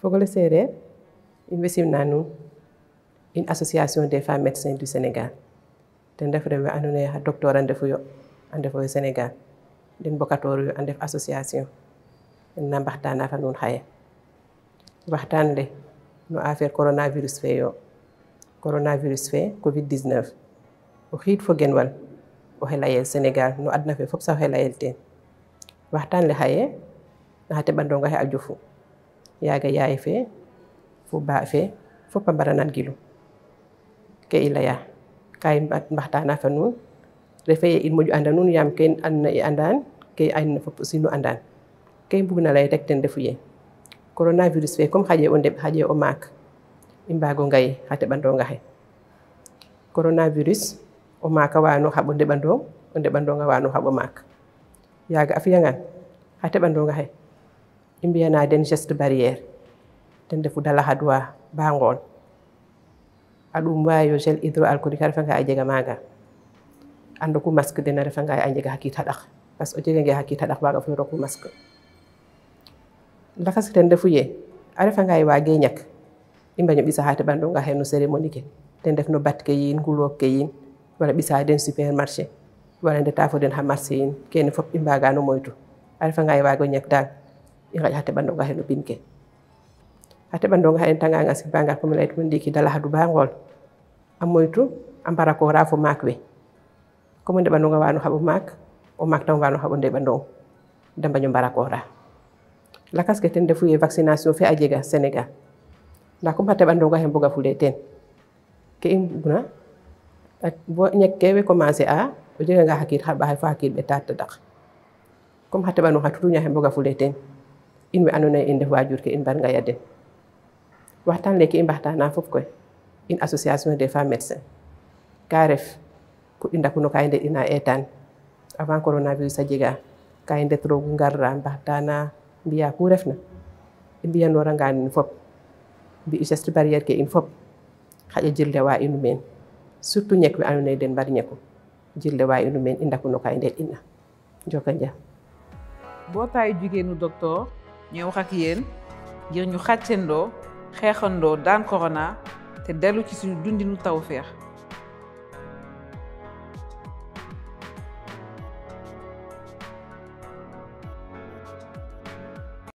Fogole Sérère yimɓe simna nuun une association des femmes médecins du sénégal ten ref rew we andoona yee xa docteur a ndefu yo a ndefoyo sénégal den mbokatooru yo a ndef association ten na mbaxtaana fa nuun xaye waxtaan le no affaire coronavirus fe yo coronavirus fe covid 19 o xiid fo gen wal oxey layel sénégal no adna fe fop sax oxey layel teen waxtaan le xaye ha teɓanɗongo he aljo ya ga yaaye fe fu ba fe foppa mbara gilu ke ila ya kain i na fa nuun refe ye in moju anda yam yaam ke na i andaan ke ay na fa pusinu andan ke bu na lay tek ten defu ye coronavirus fe kom haje o ndeɓ xaƴe o maak i mbaago ngay xa teɓandonga corona virus o maak a waano xaɓ o onde o ndeɓandong a waano mak ya ga yaaga a fi'angaan xa teɓandonga na den geste barrière den defu dala hadwa on aɗum wawi gel hydroalcoolique a refanga a jega maga ando ku masque den rafa nga a jega hakkit pas o jega nga o jegage baga fu waga fo roku masque lakas ten defu ye a nga wa wage ñak imba mbaño bisa hata bandu nga no cérémonie ke ten def no bat ke yiin ke yiin wala bisa den supermarché wala den tafo den ha marché yiin kene fop ga no moytu a nga ye wago ñak daal ya hate bandonga hen pinke bingel bandonga hen tanga nga tagaga sibagal ko layi ɗum ki dala haadu am ammoytu a ko wora fo ko mo de bandonga wanu habu mak o mak tan wanu habu nde bandon o da mbaño ko ra lakas ke ten defu ye vaccination fe ajega senegal senega nah, ko comme bandonga hen boga fulé ten ke buna mbugna bo ñak we commencer a o jega nga xa ha ba ha fo be tatta ɓeta kom hatta banu hatu nya boga Anu in we andoona yee in de ke in mbarngaya den waxtaan in i na fof koy in association des femmes médecins ka ref ku inda kuno no ka i nde'ina eetaan avant coronavirus a jega ka i ndet roogu ngarra na biya ku refna i in fof mbi'i geste barrière ke in fop xaƴa wa inu men surtout ñek we andoona ku, den mbar ñeku wa inu men i ndaku no ka i nde'ina bo tay e jigenu docteur ñooy wax ak yéen ngir ñu xàccandoo xeexandoo daan corona te dellu ci suñu dundinu tawféex